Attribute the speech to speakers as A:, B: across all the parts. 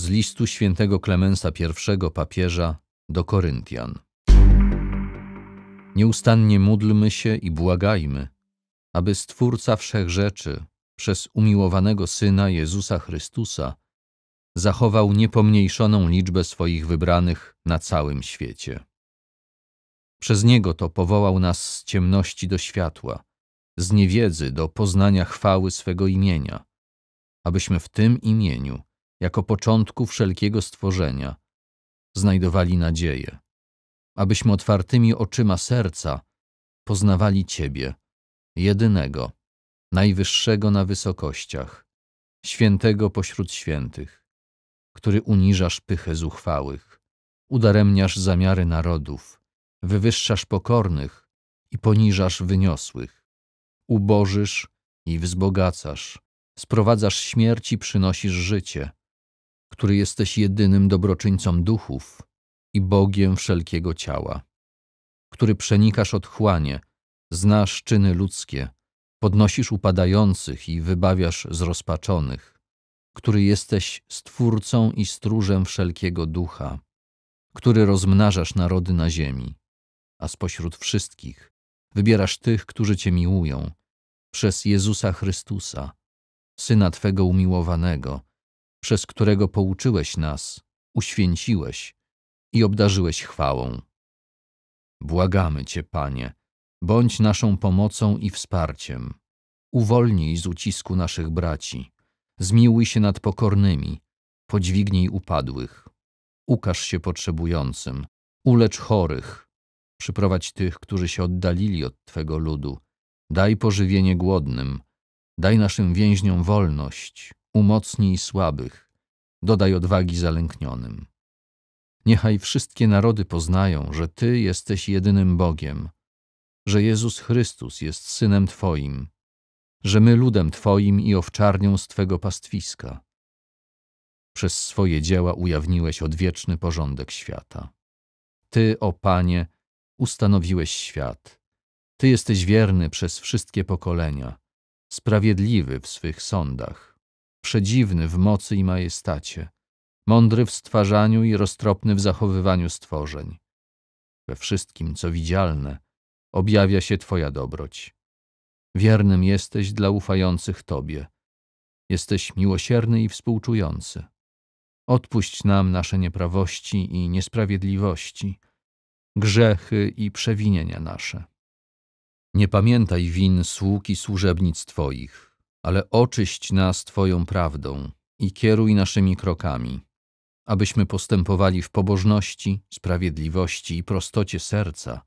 A: z listu świętego Klemensa I papieża do Koryntian. Nieustannie módlmy się i błagajmy, aby Stwórca Wszechrzeczy przez umiłowanego Syna Jezusa Chrystusa zachował niepomniejszoną liczbę swoich wybranych na całym świecie. Przez Niego to powołał nas z ciemności do światła, z niewiedzy do poznania chwały swego imienia, abyśmy w tym imieniu jako początku wszelkiego stworzenia, znajdowali nadzieję, abyśmy otwartymi oczyma serca poznawali Ciebie, jedynego, najwyższego na wysokościach, świętego pośród świętych, który uniżasz pychę zuchwałych, udaremniasz zamiary narodów, wywyższasz pokornych i poniżasz wyniosłych, ubożysz i wzbogacasz, sprowadzasz śmierć i przynosisz życie – który jesteś jedynym dobroczyńcą duchów i Bogiem wszelkiego ciała, który przenikasz otchłanie, znasz czyny ludzkie, podnosisz upadających i wybawiasz zrozpaczonych, który jesteś stwórcą i stróżem wszelkiego ducha, który rozmnażasz narody na ziemi, a spośród wszystkich wybierasz tych, którzy Cię miłują, przez Jezusa Chrystusa, Syna Twego umiłowanego, przez którego pouczyłeś nas, uświęciłeś i obdarzyłeś chwałą. Błagamy Cię, Panie, bądź naszą pomocą i wsparciem. Uwolnij z ucisku naszych braci, zmiłuj się nad pokornymi, podźwignij upadłych. Ukaż się potrzebującym, ulecz chorych, przyprowadź tych, którzy się oddalili od Twego ludu. Daj pożywienie głodnym, daj naszym więźniom wolność, umocnij słabych, dodaj odwagi zalęknionym. Niechaj wszystkie narody poznają, że Ty jesteś jedynym Bogiem, że Jezus Chrystus jest Synem Twoim, że my ludem Twoim i owczarnią z Twego pastwiska. Przez swoje dzieła ujawniłeś odwieczny porządek świata. Ty, o Panie, ustanowiłeś świat. Ty jesteś wierny przez wszystkie pokolenia, sprawiedliwy w swych sądach przedziwny w mocy i majestacie, mądry w stwarzaniu i roztropny w zachowywaniu stworzeń. We wszystkim, co widzialne, objawia się Twoja dobroć. Wiernym jesteś dla ufających Tobie. Jesteś miłosierny i współczujący. Odpuść nam nasze nieprawości i niesprawiedliwości, grzechy i przewinienia nasze. Nie pamiętaj win sług i służebnic Twoich, ale oczyść nas Twoją prawdą i kieruj naszymi krokami, abyśmy postępowali w pobożności, sprawiedliwości i prostocie serca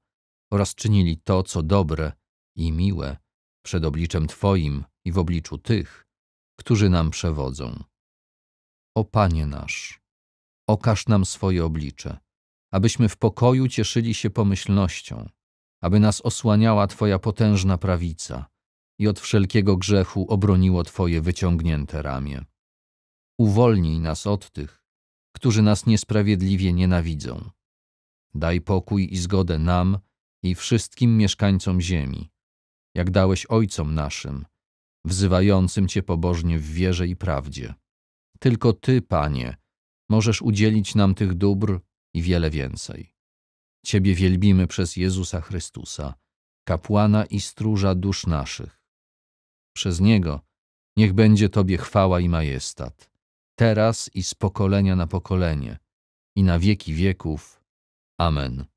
A: oraz czynili to, co dobre i miłe przed obliczem Twoim i w obliczu tych, którzy nam przewodzą. O Panie nasz, okaż nam swoje oblicze, abyśmy w pokoju cieszyli się pomyślnością, aby nas osłaniała Twoja potężna prawica – i od wszelkiego grzechu obroniło Twoje wyciągnięte ramię. Uwolnij nas od tych, którzy nas niesprawiedliwie nienawidzą. Daj pokój i zgodę nam i wszystkim mieszkańcom ziemi, jak dałeś ojcom naszym, wzywającym Cię pobożnie w wierze i prawdzie. Tylko Ty, Panie, możesz udzielić nam tych dóbr i wiele więcej. Ciebie wielbimy przez Jezusa Chrystusa, kapłana i stróża dusz naszych przez Niego, niech będzie Tobie chwała i majestat, teraz i z pokolenia na pokolenie, i na wieki wieków. Amen.